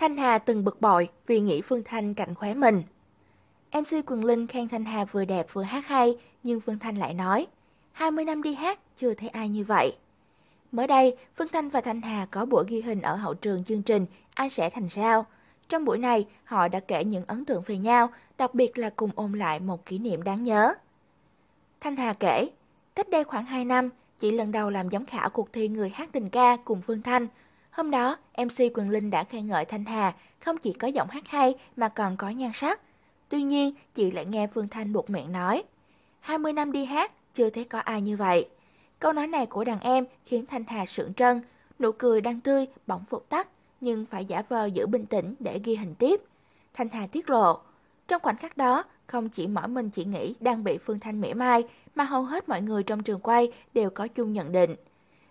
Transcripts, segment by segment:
Thanh Hà từng bực bội vì nghĩ Phương Thanh cạnh khóe mình. MC Quỳnh Linh khen Thanh Hà vừa đẹp vừa hát hay, nhưng Phương Thanh lại nói, 20 năm đi hát, chưa thấy ai như vậy. Mới đây, Phương Thanh và Thanh Hà có buổi ghi hình ở hậu trường chương trình Ai sẽ thành sao. Trong buổi này, họ đã kể những ấn tượng về nhau, đặc biệt là cùng ôn lại một kỷ niệm đáng nhớ. Thanh Hà kể, cách đây khoảng 2 năm, chị lần đầu làm giám khảo cuộc thi người hát tình ca cùng Phương Thanh – Hôm đó, MC Quỳnh Linh đã khen ngợi Thanh Hà không chỉ có giọng hát hay mà còn có nhan sắc. Tuy nhiên, chị lại nghe Phương Thanh buộc miệng nói 20 năm đi hát, chưa thấy có ai như vậy. Câu nói này của đàn em khiến Thanh Hà sượng trân, nụ cười đang tươi bỗng phục tắt, nhưng phải giả vờ giữ bình tĩnh để ghi hình tiếp. Thanh Hà tiết lộ, trong khoảnh khắc đó, không chỉ mỗi mình chỉ nghĩ đang bị Phương Thanh mỉa mai, mà hầu hết mọi người trong trường quay đều có chung nhận định.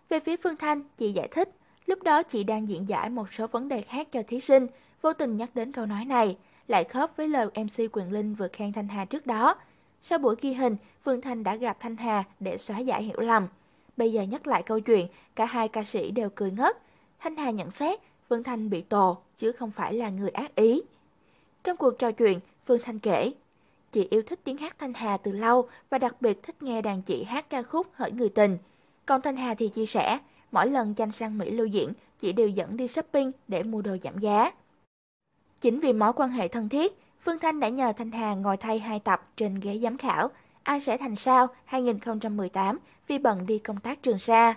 Về phía Phương Thanh, chị giải thích, Lúc đó chị đang diễn giải một số vấn đề khác cho thí sinh, vô tình nhắc đến câu nói này, lại khớp với lời MC Quyền Linh vừa khen Thanh Hà trước đó. Sau buổi ghi hình, Phương Thanh đã gặp Thanh Hà để xóa giải hiểu lầm. Bây giờ nhắc lại câu chuyện, cả hai ca sĩ đều cười ngất. Thanh Hà nhận xét Phương Thanh bị tồ chứ không phải là người ác ý. Trong cuộc trò chuyện, Phương Thanh kể Chị yêu thích tiếng hát Thanh Hà từ lâu và đặc biệt thích nghe đàn chị hát ca khúc Hỡi Người Tình. Còn Thanh Hà thì chia sẻ, mỗi lần tranh sang Mỹ lưu diễn, chị đều dẫn đi shopping để mua đồ giảm giá. Chính vì mối quan hệ thân thiết, Phương Thanh đã nhờ Thanh Hà ngồi thay hai tập trên ghế giám khảo Ai sẽ thành sao 2018 vì bận đi công tác Trường xa.